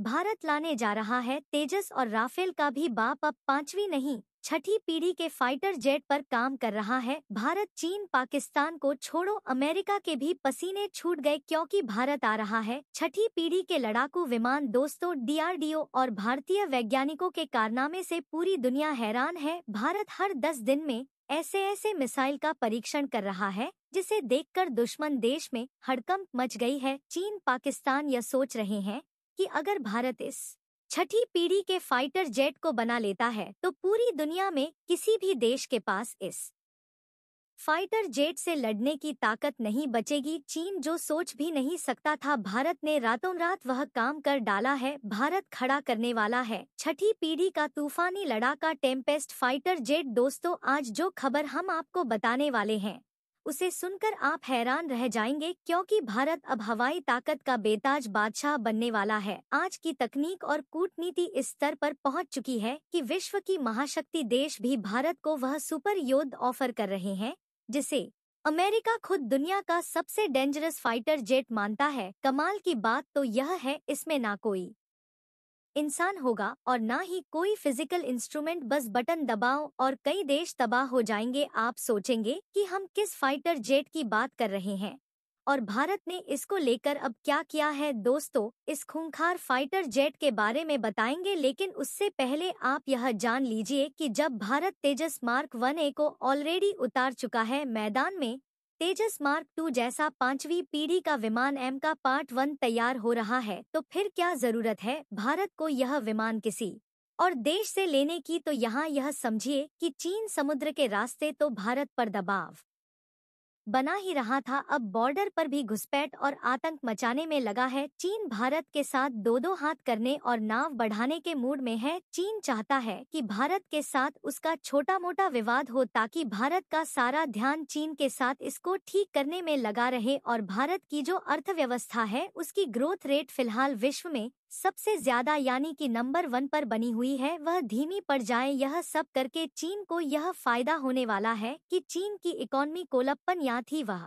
भारत लाने जा रहा है तेजस और राफेल का भी बाप अब पांचवी नहीं छठी पीढ़ी के फाइटर जेट पर काम कर रहा है भारत चीन पाकिस्तान को छोड़ो अमेरिका के भी पसीने छूट गए क्योंकि भारत आ रहा है छठी पीढ़ी के लड़ाकू विमान दोस्तों डीआरडीओ और भारतीय वैज्ञानिकों के कारनामे से पूरी दुनिया हैरान है भारत हर दस दिन में ऐसे ऐसे मिसाइल का परीक्षण कर रहा है जिसे देखकर दुश्मन देश में हड़कंप मच गई है चीन पाकिस्तान यह सोच रहे हैं कि अगर भारत इस छठी पीढ़ी के फाइटर जेट को बना लेता है तो पूरी दुनिया में किसी भी देश के पास इस फाइटर जेट से लड़ने की ताकत नहीं बचेगी चीन जो सोच भी नहीं सकता था भारत ने रातों रात वह काम कर डाला है भारत खड़ा करने वाला है छठी पीढ़ी का तूफानी लड़ाका टेम्पेस्ट फाइटर जेट दोस्तों आज जो खबर हम आपको बताने वाले हैं उसे सुनकर आप हैरान रह जाएंगे क्योंकि भारत अब हवाई ताकत का बेताज बादशाह बनने वाला है आज की तकनीक और कूटनीति इस स्तर पर पहुंच चुकी है कि विश्व की महाशक्ति देश भी भारत को वह सुपर योद्ध ऑफर कर रहे हैं जिसे अमेरिका खुद दुनिया का सबसे डेंजरस फाइटर जेट मानता है कमाल की बात तो यह है इसमें ना कोई इंसान होगा और ना ही कोई फिजिकल इंस्ट्रूमेंट बस बटन दबाओ और कई देश तबाह हो जाएंगे आप सोचेंगे कि हम किस फाइटर जेट की बात कर रहे हैं और भारत ने इसको लेकर अब क्या किया है दोस्तों इस खूंखार फाइटर जेट के बारे में बताएंगे लेकिन उससे पहले आप यह जान लीजिए कि जब Bharat Tejas mark one A को ऑलरेडी उतार चुका है मैदान में तेजस मार्क टू जैसा पांचवी पीढ़ी का विमान एम का पार्ट वन तैयार हो रहा है तो फिर क्या जरूरत है भारत को यह विमान किसी और देश से लेने की तो यहाँ यह समझिए कि चीन समुद्र के रास्ते तो भारत पर दबाव बना ही रहा था अब बॉर्डर पर भी घुसपैठ और आतंक मचाने में लगा है चीन भारत के साथ दो दो हाथ करने और नाव बढ़ाने के मूड में है चीन चाहता है कि भारत के साथ उसका छोटा मोटा विवाद हो ताकि भारत का सारा ध्यान चीन के साथ इसको ठीक करने में लगा रहे और भारत की जो अर्थव्यवस्था है उसकी ग्रोथ रेट फिलहाल विश्व में सबसे ज्यादा यानी कि नंबर वन पर बनी हुई है वह धीमी पड़ जाए यह सब करके चीन को यह फायदा होने वाला है कि चीन की इकोनॉमी कोलप्पन या थी वह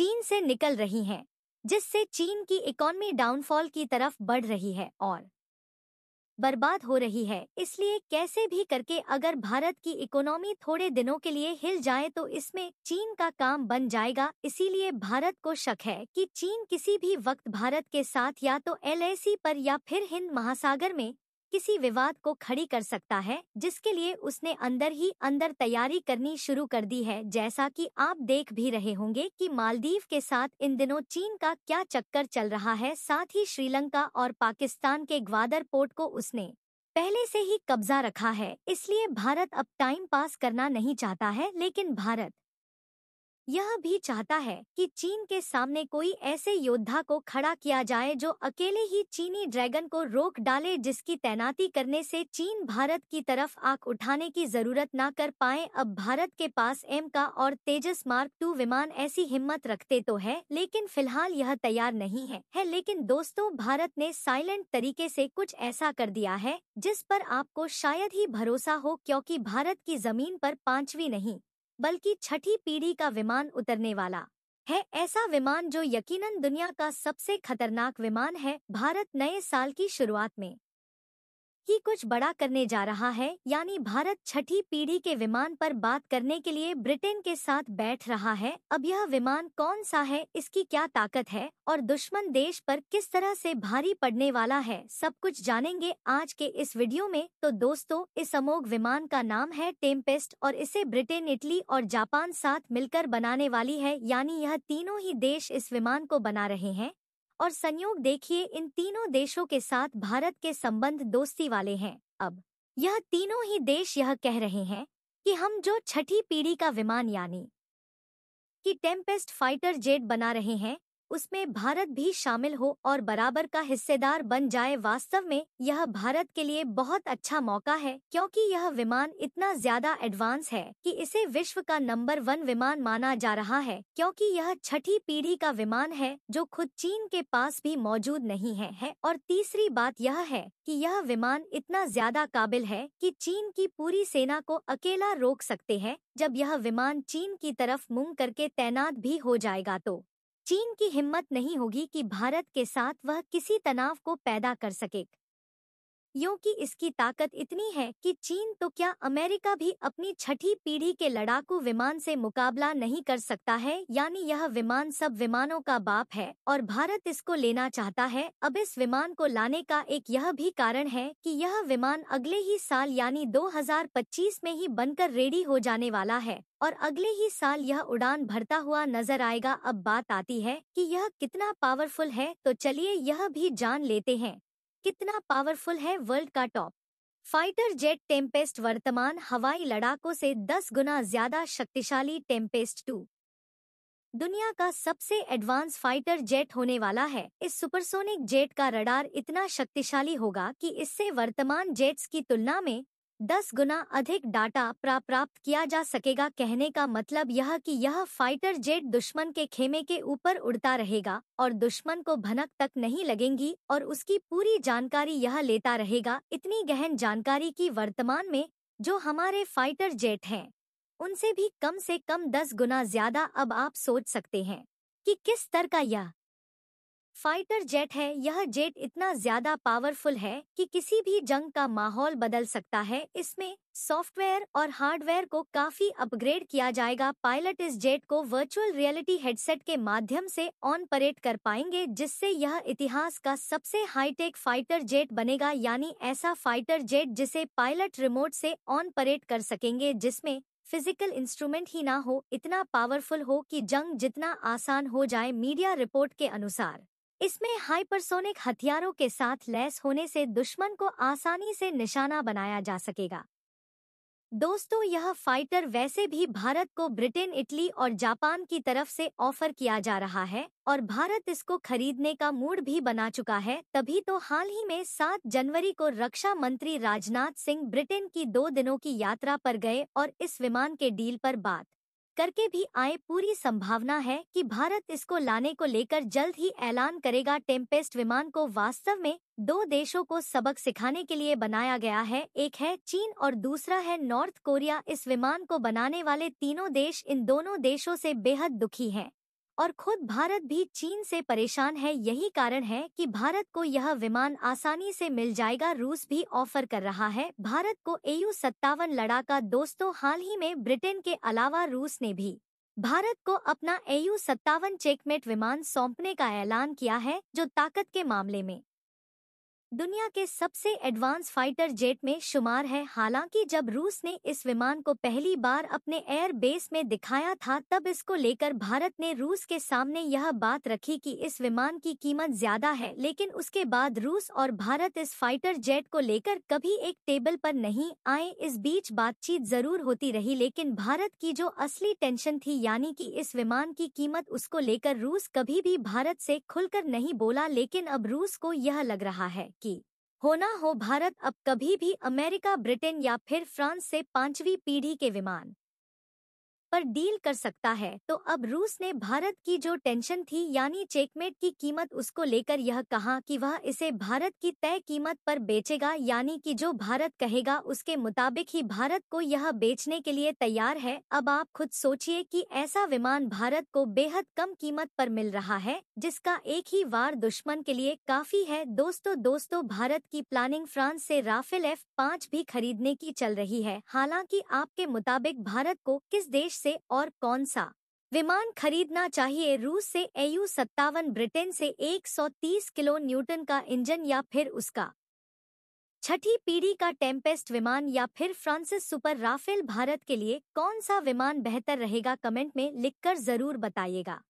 चीन से निकल रही है जिससे चीन की इकोनॉमी डाउनफॉल की तरफ बढ़ रही है और बर्बाद हो रही है इसलिए कैसे भी करके अगर भारत की इकोनॉमी थोड़े दिनों के लिए हिल जाए तो इसमें चीन का काम बन जाएगा इसीलिए भारत को शक है कि चीन किसी भी वक्त भारत के साथ या तो एलएसी पर या फिर हिंद महासागर में किसी विवाद को खड़ी कर सकता है जिसके लिए उसने अंदर ही अंदर तैयारी करनी शुरू कर दी है जैसा कि आप देख भी रहे होंगे कि मालदीव के साथ इन दिनों चीन का क्या चक्कर चल रहा है साथ ही श्रीलंका और पाकिस्तान के ग्वादर पोर्ट को उसने पहले से ही कब्जा रखा है इसलिए भारत अब टाइम पास करना नहीं चाहता है लेकिन भारत यह भी चाहता है कि चीन के सामने कोई ऐसे योद्धा को खड़ा किया जाए जो अकेले ही चीनी ड्रैगन को रोक डाले जिसकी तैनाती करने से चीन भारत की तरफ आंख उठाने की जरूरत ना कर पाए अब भारत के पास एम का और तेजस मार्क टू विमान ऐसी हिम्मत रखते तो है लेकिन फिलहाल यह तैयार नहीं है, है लेकिन दोस्तों भारत ने साइलेंट तरीके ऐसी कुछ ऐसा कर दिया है जिस पर आपको शायद ही भरोसा हो क्योंकि भारत की जमीन पर पांचवी नहीं बल्कि छठी पीढ़ी का विमान उतरने वाला है ऐसा विमान जो यकीनन दुनिया का सबसे खतरनाक विमान है भारत नए साल की शुरुआत में ही कुछ बड़ा करने जा रहा है यानी भारत छठी पीढ़ी के विमान पर बात करने के लिए ब्रिटेन के साथ बैठ रहा है अब यह विमान कौन सा है इसकी क्या ताकत है और दुश्मन देश पर किस तरह से भारी पड़ने वाला है सब कुछ जानेंगे आज के इस वीडियो में तो दोस्तों इस अमोघ विमान का नाम है टेम्पेस्ट और इसे ब्रिटेन इटली और जापान साथ मिलकर बनाने वाली है यानी यह तीनों ही देश इस विमान को बना रहे हैं और संयोग देखिए इन तीनों देशों के साथ भारत के संबंध दोस्ती वाले हैं अब यह तीनों ही देश यह कह रहे हैं कि हम जो छठी पीढ़ी का विमान यानी कि टेम्पेस्ट फाइटर जेट बना रहे हैं उसमें भारत भी शामिल हो और बराबर का हिस्सेदार बन जाए वास्तव में यह भारत के लिए बहुत अच्छा मौका है क्योंकि यह विमान इतना ज्यादा एडवांस है कि इसे विश्व का नंबर वन विमान माना जा रहा है क्योंकि यह छठी पीढ़ी का विमान है जो खुद चीन के पास भी मौजूद नहीं है, है और तीसरी बात यह है कि यह विमान इतना ज्यादा काबिल है कि चीन की पूरी सेना को अकेला रोक सकते हैं जब यह विमान चीन की तरफ मुंग करके तैनात भी हो जाएगा तो चीन की हिम्मत नहीं होगी कि भारत के साथ वह किसी तनाव को पैदा कर सके यूं इसकी ताकत इतनी है कि चीन तो क्या अमेरिका भी अपनी छठी पीढ़ी के लड़ाकू विमान से मुकाबला नहीं कर सकता है यानी यह विमान सब विमानों का बाप है और भारत इसको लेना चाहता है अब इस विमान को लाने का एक यह भी कारण है कि यह विमान अगले ही साल यानी 2025 में ही बनकर रेडी हो जाने वाला है और अगले ही साल यह उड़ान भरता हुआ नजर आएगा अब बात आती है कि यह कितना पावरफुल है तो चलिए यह भी जान लेते हैं कितना पावरफुल है वर्ल्ड का टॉप फाइटर जेट टेम्पेस्ट वर्तमान हवाई लड़ाकों से 10 गुना ज्यादा शक्तिशाली टेम्पेस्ट टू दुनिया का सबसे एडवांस फाइटर जेट होने वाला है इस सुपरसोनिक जेट का रडार इतना शक्तिशाली होगा कि इससे वर्तमान जेट्स की तुलना में दस गुना अधिक डाटा प्राप्त किया जा सकेगा कहने का मतलब यह कि यह फाइटर जेट दुश्मन के खेमे के ऊपर उड़ता रहेगा और दुश्मन को भनक तक नहीं लगेंगी और उसकी पूरी जानकारी यह लेता रहेगा इतनी गहन जानकारी की वर्तमान में जो हमारे फाइटर जेट हैं उनसे भी कम से कम दस गुना ज्यादा अब आप सोच सकते हैं कि किस स्तर का यह फाइटर जेट है यह जेट इतना ज्यादा पावरफुल है कि किसी भी जंग का माहौल बदल सकता है इसमें सॉफ्टवेयर और हार्डवेयर को काफी अपग्रेड किया जाएगा पायलट इस जेट को वर्चुअल रियलिटी हेडसेट के माध्यम से ऑन परेड कर पाएंगे जिससे यह इतिहास का सबसे हाईटेक फाइटर जेट बनेगा यानी ऐसा फाइटर जेट जिसे पायलट रिमोट से ऑन परेड कर सकेंगे जिसमें फिजिकल इंस्ट्रूमेंट ही ना हो इतना पावरफुल हो कि जंग जितना आसान हो जाए मीडिया रिपोर्ट के अनुसार इसमें हाइपरसोनिक हथियारों के साथ लैस होने से दुश्मन को आसानी से निशाना बनाया जा सकेगा दोस्तों यह फाइटर वैसे भी भारत को ब्रिटेन इटली और जापान की तरफ से ऑफर किया जा रहा है और भारत इसको खरीदने का मूड भी बना चुका है तभी तो हाल ही में 7 जनवरी को रक्षा मंत्री राजनाथ सिंह ब्रिटेन की दो दिनों की यात्रा पर गए और इस विमान के डील पर बात करके भी आए पूरी संभावना है कि भारत इसको लाने को लेकर जल्द ही ऐलान करेगा टेम्पेस्ट विमान को वास्तव में दो देशों को सबक सिखाने के लिए बनाया गया है एक है चीन और दूसरा है नॉर्थ कोरिया इस विमान को बनाने वाले तीनों देश इन दोनों देशों से बेहद दुखी हैं और खुद भारत भी चीन से परेशान है यही कारण है कि भारत को यह विमान आसानी से मिल जाएगा रूस भी ऑफर कर रहा है भारत को एयू सत्तावन लड़ाका दोस्तों हाल ही में ब्रिटेन के अलावा रूस ने भी भारत को अपना एयू सत्तावन चेकमेट विमान सौंपने का ऐलान किया है जो ताकत के मामले में दुनिया के सबसे एडवांस फाइटर जेट में शुमार है हालांकि जब रूस ने इस विमान को पहली बार अपने एयर बेस में दिखाया था तब इसको लेकर भारत ने रूस के सामने यह बात रखी कि इस विमान की कीमत ज्यादा है लेकिन उसके बाद रूस और भारत इस फाइटर जेट को लेकर कभी एक टेबल पर नहीं आए इस बीच बातचीत जरूर होती रही लेकिन भारत की जो असली टेंशन थी यानी की इस विमान की कीमत उसको लेकर रूस कभी भी भारत ऐसी खुलकर नहीं बोला लेकिन अब रूस को यह लग रहा है की होना हो भारत अब कभी भी अमेरिका ब्रिटेन या फिर फ्रांस से पांचवी पीढ़ी के विमान पर डील कर सकता है तो अब रूस ने भारत की जो टेंशन थी यानी चेकमेट की कीमत उसको लेकर यह कहा कि वह इसे भारत की तय कीमत पर बेचेगा यानी कि जो भारत कहेगा उसके मुताबिक ही भारत को यह बेचने के लिए तैयार है अब आप खुद सोचिए कि ऐसा विमान भारत को बेहद कम कीमत पर मिल रहा है जिसका एक ही वार दुश्मन के लिए काफी है दोस्तों दोस्तों भारत की प्लानिंग फ्रांस से राफेल एफ पाँच भी खरीदने की चल रही है हालांकि आपके मुताबिक भारत को किस देश से और कौन सा विमान खरीदना चाहिए रूस से एयू सत्तावन ब्रिटेन से 130 किलो न्यूटन का इंजन या फिर उसका छठी पीढ़ी का टेम्पेस्ट विमान या फिर फ्रांसिस सुपर राफेल भारत के लिए कौन सा विमान बेहतर रहेगा कमेंट में लिखकर जरूर बताइएगा